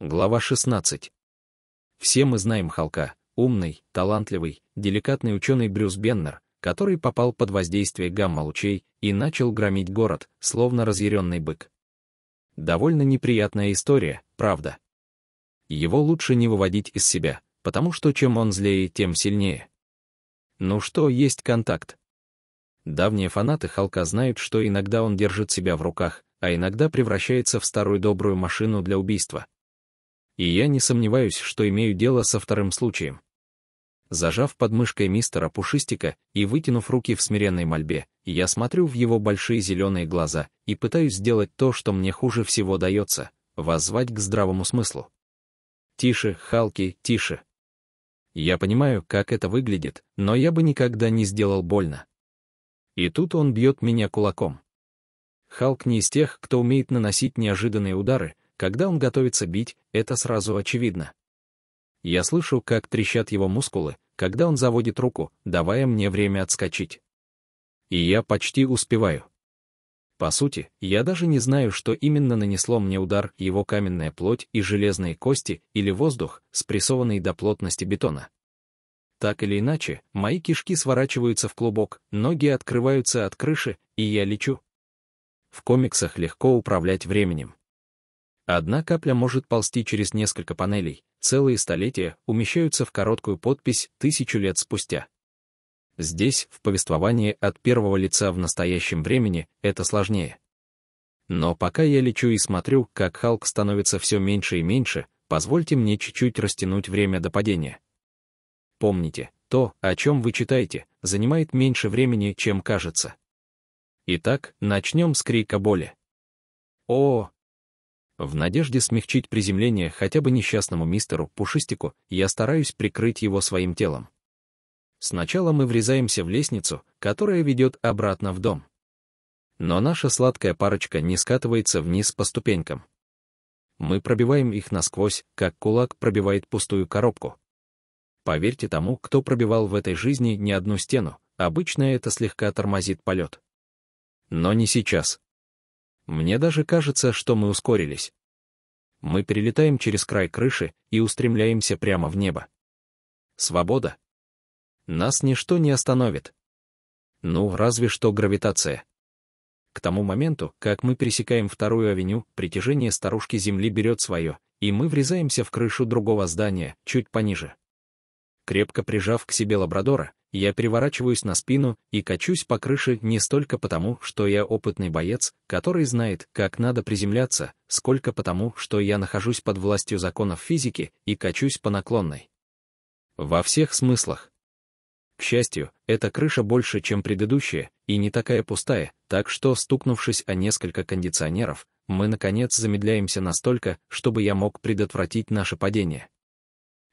Глава 16. Все мы знаем Халка, умный, талантливый, деликатный ученый Брюс Беннер, который попал под воздействие гамма-лучей и начал громить город, словно разъяренный бык. Довольно неприятная история, правда. Его лучше не выводить из себя, потому что чем он злее, тем сильнее. Ну что, есть контакт. Давние фанаты Халка знают, что иногда он держит себя в руках, а иногда превращается в старую добрую машину для убийства — и я не сомневаюсь, что имею дело со вторым случаем. Зажав подмышкой мистера Пушистика и вытянув руки в смиренной мольбе, я смотрю в его большие зеленые глаза и пытаюсь сделать то, что мне хуже всего дается — воззвать к здравому смыслу. «Тише, Халки, тише!» Я понимаю, как это выглядит, но я бы никогда не сделал больно. И тут он бьет меня кулаком. Халк не из тех, кто умеет наносить неожиданные удары, когда он готовится бить, это сразу очевидно. Я слышу, как трещат его мускулы, когда он заводит руку, давая мне время отскочить. И я почти успеваю. По сути, я даже не знаю, что именно нанесло мне удар его каменная плоть и железные кости или воздух, спрессованный до плотности бетона. Так или иначе, мои кишки сворачиваются в клубок, ноги открываются от крыши, и я лечу. В комиксах легко управлять временем. Одна капля может ползти через несколько панелей, целые столетия умещаются в короткую подпись тысячу лет спустя. Здесь, в повествовании от первого лица в настоящем времени, это сложнее. Но пока я лечу и смотрю, как Халк становится все меньше и меньше, позвольте мне чуть-чуть растянуть время до падения. Помните, то, о чем вы читаете, занимает меньше времени, чем кажется. Итак, начнем с крика боли. О, в надежде смягчить приземление хотя бы несчастному мистеру Пушистику, я стараюсь прикрыть его своим телом. Сначала мы врезаемся в лестницу, которая ведет обратно в дом. Но наша сладкая парочка не скатывается вниз по ступенькам. Мы пробиваем их насквозь, как кулак пробивает пустую коробку. Поверьте тому, кто пробивал в этой жизни не одну стену, обычно это слегка тормозит полет. Но не сейчас. Мне даже кажется, что мы ускорились. Мы перелетаем через край крыши и устремляемся прямо в небо. Свобода. Нас ничто не остановит. Ну, разве что гравитация. К тому моменту, как мы пересекаем вторую авеню, притяжение старушки Земли берет свое, и мы врезаемся в крышу другого здания, чуть пониже. Крепко прижав к себе лабрадора, я переворачиваюсь на спину и качусь по крыше не столько потому, что я опытный боец, который знает, как надо приземляться, сколько потому, что я нахожусь под властью законов физики и качусь по наклонной. Во всех смыслах. К счастью, эта крыша больше, чем предыдущая, и не такая пустая, так что, стукнувшись о несколько кондиционеров, мы, наконец, замедляемся настолько, чтобы я мог предотвратить наше падение.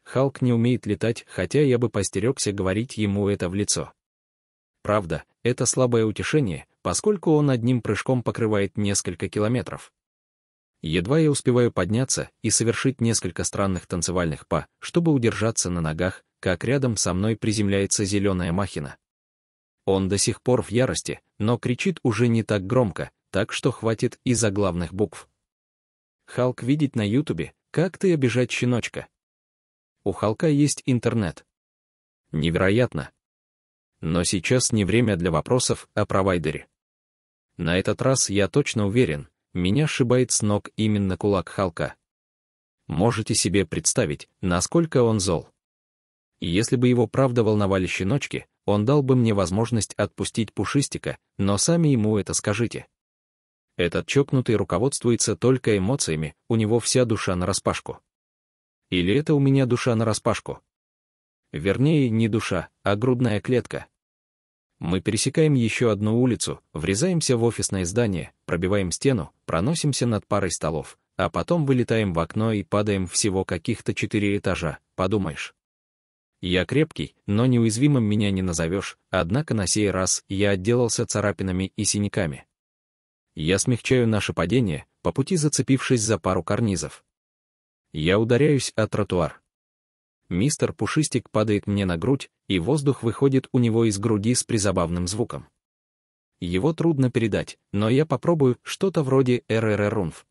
Халк не умеет летать, хотя я бы постерегся говорить ему это в лицо. Правда, это слабое утешение, поскольку он одним прыжком покрывает несколько километров. Едва я успеваю подняться и совершить несколько странных танцевальных па, чтобы удержаться на ногах, как рядом со мной приземляется зеленая махина. Он до сих пор в ярости, но кричит уже не так громко, так что хватит и заглавных букв. Халк видеть на ютубе, как ты обижать щеночка, у Халка есть интернет. Невероятно. Но сейчас не время для вопросов о провайдере. На этот раз я точно уверен, меня шибает с ног именно кулак Халка. Можете себе представить, насколько он зол. Если бы его правда волновали щеночки, он дал бы мне возможность отпустить пушистика, но сами ему это скажите. Этот чокнутый руководствуется только эмоциями, у него вся душа нараспашку. Или это у меня душа нараспашку? Вернее, не душа, а грудная клетка. Мы пересекаем еще одну улицу, врезаемся в офисное здание, пробиваем стену, проносимся над парой столов, а потом вылетаем в окно и падаем всего каких-то четыре этажа, подумаешь. Я крепкий, но неуязвимым меня не назовешь, однако на сей раз я отделался царапинами и синяками. Я смягчаю наше падение, по пути зацепившись за пару карнизов. Я ударяюсь о тротуар. Мистер Пушистик падает мне на грудь, и воздух выходит у него из груди с призабавным звуком. Его трудно передать, но я попробую что-то вроде РРРунф.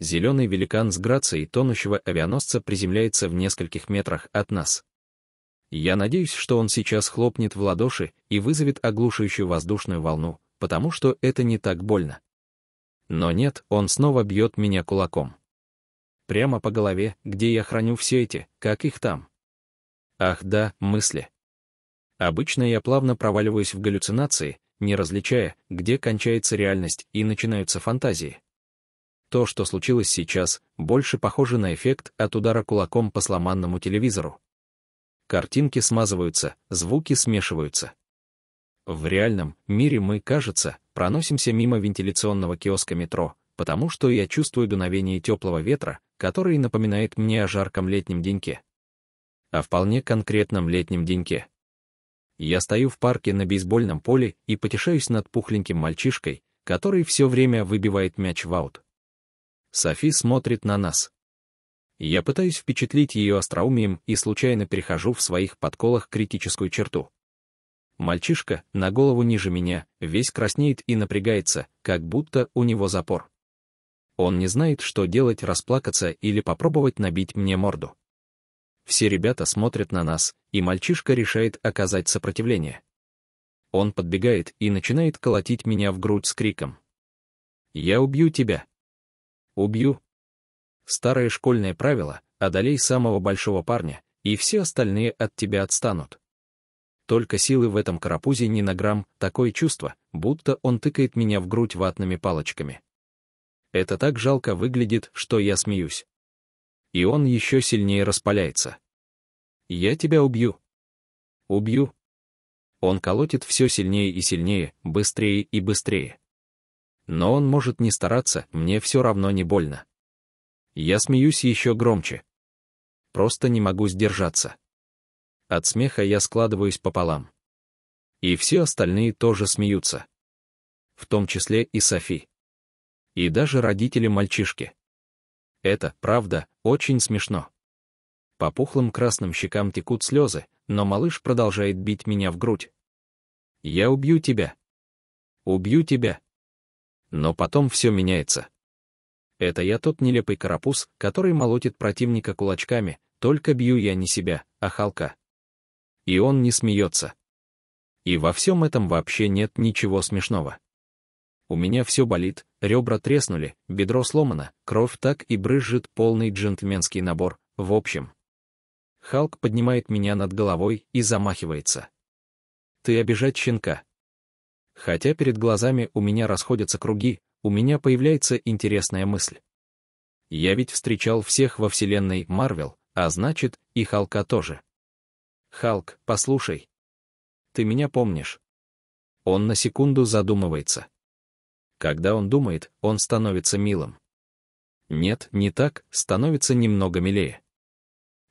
Зеленый великан с грацией тонущего авианосца приземляется в нескольких метрах от нас. Я надеюсь, что он сейчас хлопнет в ладоши и вызовет оглушающую воздушную волну, потому что это не так больно. Но нет, он снова бьет меня кулаком прямо по голове, где я храню все эти, как их там. Ах да, мысли. Обычно я плавно проваливаюсь в галлюцинации, не различая, где кончается реальность и начинаются фантазии. То, что случилось сейчас, больше похоже на эффект от удара кулаком по сломанному телевизору. Картинки смазываются, звуки смешиваются. В реальном мире мы, кажется, проносимся мимо вентиляционного киоска метро, потому что я чувствую дуновение теплого ветра, который напоминает мне о жарком летнем деньке. О вполне конкретном летнем деньке. Я стою в парке на бейсбольном поле и потешаюсь над пухленьким мальчишкой, который все время выбивает мяч в аут. Софи смотрит на нас. Я пытаюсь впечатлить ее остроумием и случайно перехожу в своих подколах критическую черту. Мальчишка, на голову ниже меня, весь краснеет и напрягается, как будто у него запор. Он не знает, что делать, расплакаться или попробовать набить мне морду. Все ребята смотрят на нас, и мальчишка решает оказать сопротивление. Он подбегает и начинает колотить меня в грудь с криком. «Я убью тебя!» «Убью!» Старое школьное правило — одолей самого большого парня, и все остальные от тебя отстанут. Только силы в этом карапузе не на грамм, такое чувство, будто он тыкает меня в грудь ватными палочками. Это так жалко выглядит, что я смеюсь. И он еще сильнее распаляется. Я тебя убью. Убью. Он колотит все сильнее и сильнее, быстрее и быстрее. Но он может не стараться, мне все равно не больно. Я смеюсь еще громче. Просто не могу сдержаться. От смеха я складываюсь пополам. И все остальные тоже смеются. В том числе и Софи и даже родители мальчишки. Это, правда, очень смешно. По пухлым красным щекам текут слезы, но малыш продолжает бить меня в грудь. «Я убью тебя! Убью тебя!» Но потом все меняется. Это я тот нелепый карапуз, который молотит противника кулачками, только бью я не себя, а Халка. И он не смеется. И во всем этом вообще нет ничего смешного. У меня все болит, ребра треснули, бедро сломано, кровь так и брызжет полный джентльменский набор, в общем. Халк поднимает меня над головой и замахивается. Ты обижать щенка. Хотя перед глазами у меня расходятся круги, у меня появляется интересная мысль. Я ведь встречал всех во вселенной Марвел, а значит, и Халка тоже. Халк, послушай. Ты меня помнишь? Он на секунду задумывается. Когда он думает, он становится милым. Нет, не так, становится немного милее.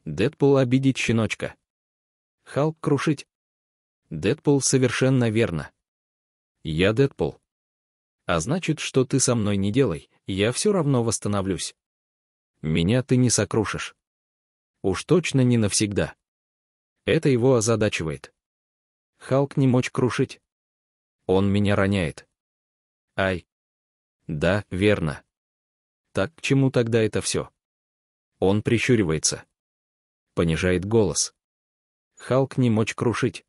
Дэдпул обидеть щеночка. Халк крушить. Дэдпул совершенно верно. Я Дэдпул. А значит, что ты со мной не делай, я все равно восстановлюсь. Меня ты не сокрушишь. Уж точно не навсегда. Это его озадачивает. Халк не мочь крушить. Он меня роняет. Ай. Да, верно. Так к чему тогда это все? Он прищуривается. Понижает голос. Халк не мочь крушить.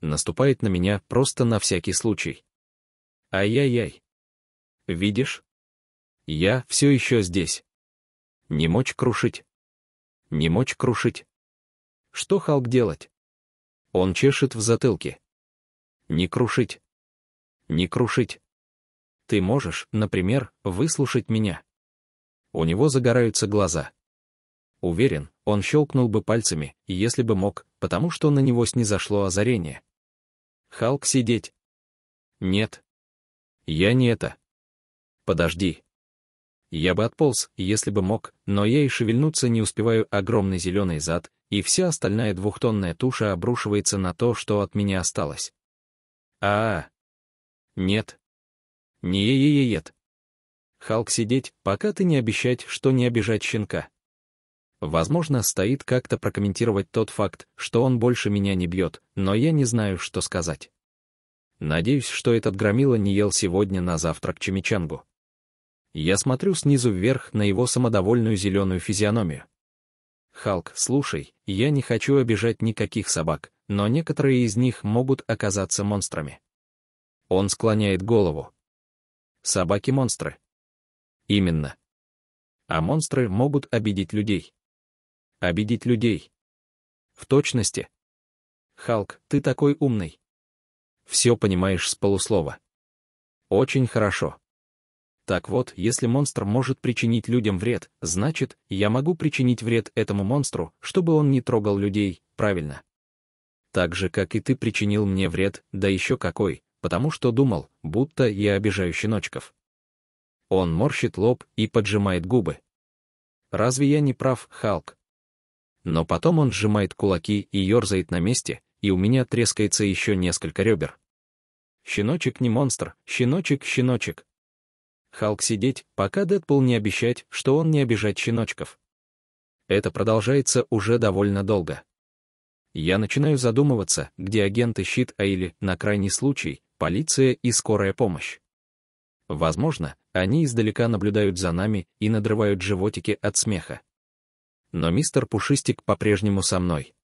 Наступает на меня просто на всякий случай. Ай-яй-яй. Видишь? Я все еще здесь. Не мочь крушить. Не мочь крушить. Что Халк делать? Он чешет в затылке. Не крушить. Не крушить. Ты можешь, например, выслушать меня. У него загораются глаза. Уверен, он щелкнул бы пальцами, если бы мог, потому что на него снизошло озарение. Халк сидеть. Нет. Я не это. Подожди. Я бы отполз, если бы мог, но я и шевельнуться не успеваю огромный зеленый зад, и вся остальная двухтонная туша обрушивается на то, что от меня осталось. а, -а, -а. Нет не е е е ед Халк сидеть, пока ты не обещать, что не обижать щенка. Возможно, стоит как-то прокомментировать тот факт, что он больше меня не бьет, но я не знаю, что сказать. Надеюсь, что этот громила не ел сегодня на завтрак чимичангу. Я смотрю снизу вверх на его самодовольную зеленую физиономию. Халк, слушай, я не хочу обижать никаких собак, но некоторые из них могут оказаться монстрами. Он склоняет голову, Собаки-монстры. Именно. А монстры могут обидеть людей. Обидеть людей. В точности. Халк, ты такой умный. Все понимаешь с полуслова. Очень хорошо. Так вот, если монстр может причинить людям вред, значит, я могу причинить вред этому монстру, чтобы он не трогал людей, правильно? Так же, как и ты причинил мне вред, да еще какой, потому что думал, будто я обижаю щеночков. Он морщит лоб и поджимает губы. Разве я не прав, Халк? Но потом он сжимает кулаки и ерзает на месте, и у меня трескается еще несколько ребер. Щеночек не монстр, щеночек, щеночек. Халк сидеть, пока Дэдпул не обещать, что он не обижает щеночков. Это продолжается уже довольно долго. Я начинаю задумываться, где агенты щит, а или, на крайний случай, полиция и скорая помощь. Возможно, они издалека наблюдают за нами и надрывают животики от смеха. Но мистер Пушистик по-прежнему со мной.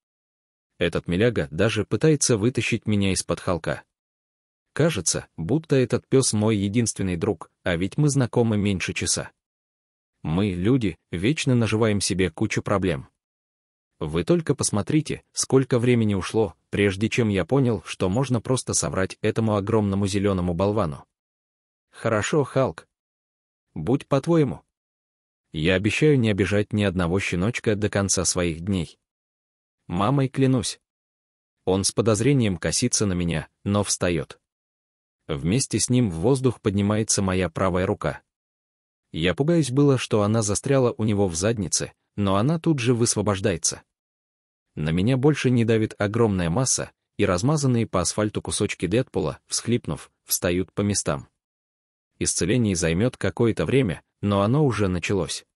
Этот миляга даже пытается вытащить меня из-под холка. Кажется, будто этот пес мой единственный друг, а ведь мы знакомы меньше часа. Мы, люди, вечно наживаем себе кучу проблем. Вы только посмотрите, сколько времени ушло, прежде чем я понял, что можно просто соврать этому огромному зеленому болвану. Хорошо, Халк. Будь по-твоему. Я обещаю не обижать ни одного щеночка до конца своих дней. Мамой клянусь. Он с подозрением косится на меня, но встает. Вместе с ним в воздух поднимается моя правая рука. Я пугаюсь было, что она застряла у него в заднице, но она тут же высвобождается. На меня больше не давит огромная масса, и размазанные по асфальту кусочки Дэдпула, всхлипнув, встают по местам. Исцеление займет какое-то время, но оно уже началось.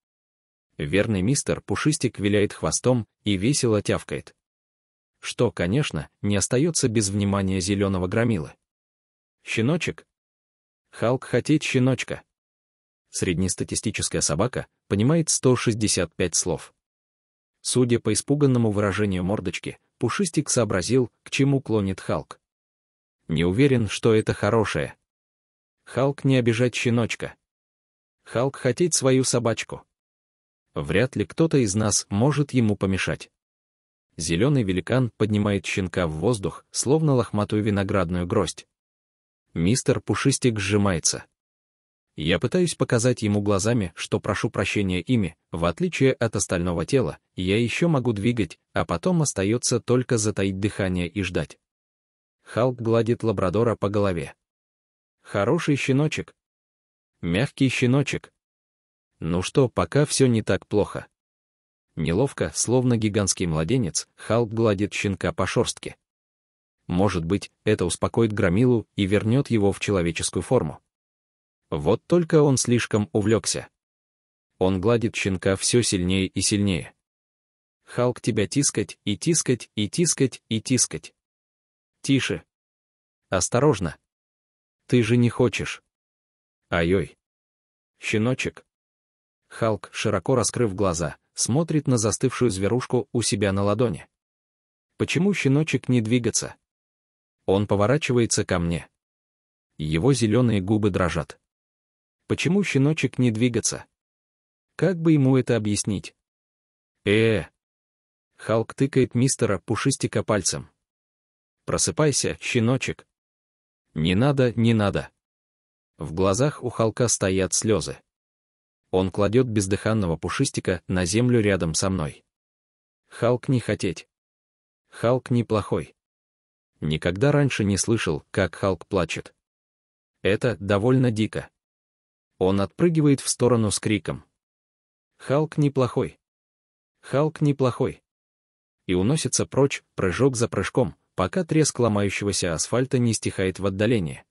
Верный мистер Пушистик виляет хвостом и весело тявкает. Что, конечно, не остается без внимания зеленого громилы. Щеночек? Халк хотеть щеночка. Среднестатистическая собака понимает 165 слов. Судя по испуганному выражению мордочки, Пушистик сообразил, к чему клонит Халк. Не уверен, что это хорошее. Халк не обижать щеночка. Халк хотеть свою собачку. Вряд ли кто-то из нас может ему помешать. Зеленый великан поднимает щенка в воздух, словно лохматую виноградную гроздь. Мистер Пушистик сжимается. Я пытаюсь показать ему глазами, что прошу прощения ими, в отличие от остального тела, я еще могу двигать, а потом остается только затаить дыхание и ждать. Халк гладит лабрадора по голове. Хороший щеночек. Мягкий щеночек. Ну что, пока все не так плохо. Неловко, словно гигантский младенец, Халк гладит щенка по шорстке. Может быть, это успокоит Громилу и вернет его в человеческую форму. Вот только он слишком увлекся. Он гладит щенка все сильнее и сильнее. Халк тебя тискать, и тискать, и тискать, и тискать. Тише. Осторожно. Ты же не хочешь. Ай-ой. Щеночек. Халк, широко раскрыв глаза, смотрит на застывшую зверушку у себя на ладони. Почему щеночек не двигаться? Он поворачивается ко мне. Его зеленые губы дрожат. Почему щеночек не двигаться? Как бы ему это объяснить? э э Халк тыкает мистера Пушистика пальцем. «Просыпайся, щеночек!» «Не надо, не надо!» В глазах у Халка стоят слезы. Он кладет бездыханного Пушистика на землю рядом со мной. Халк не хотеть. Халк неплохой. Никогда раньше не слышал, как Халк плачет. Это довольно дико. Он отпрыгивает в сторону с криком. Халк неплохой. Халк неплохой. И уносится прочь, прыжок за прыжком, пока треск ломающегося асфальта не стихает в отдалении.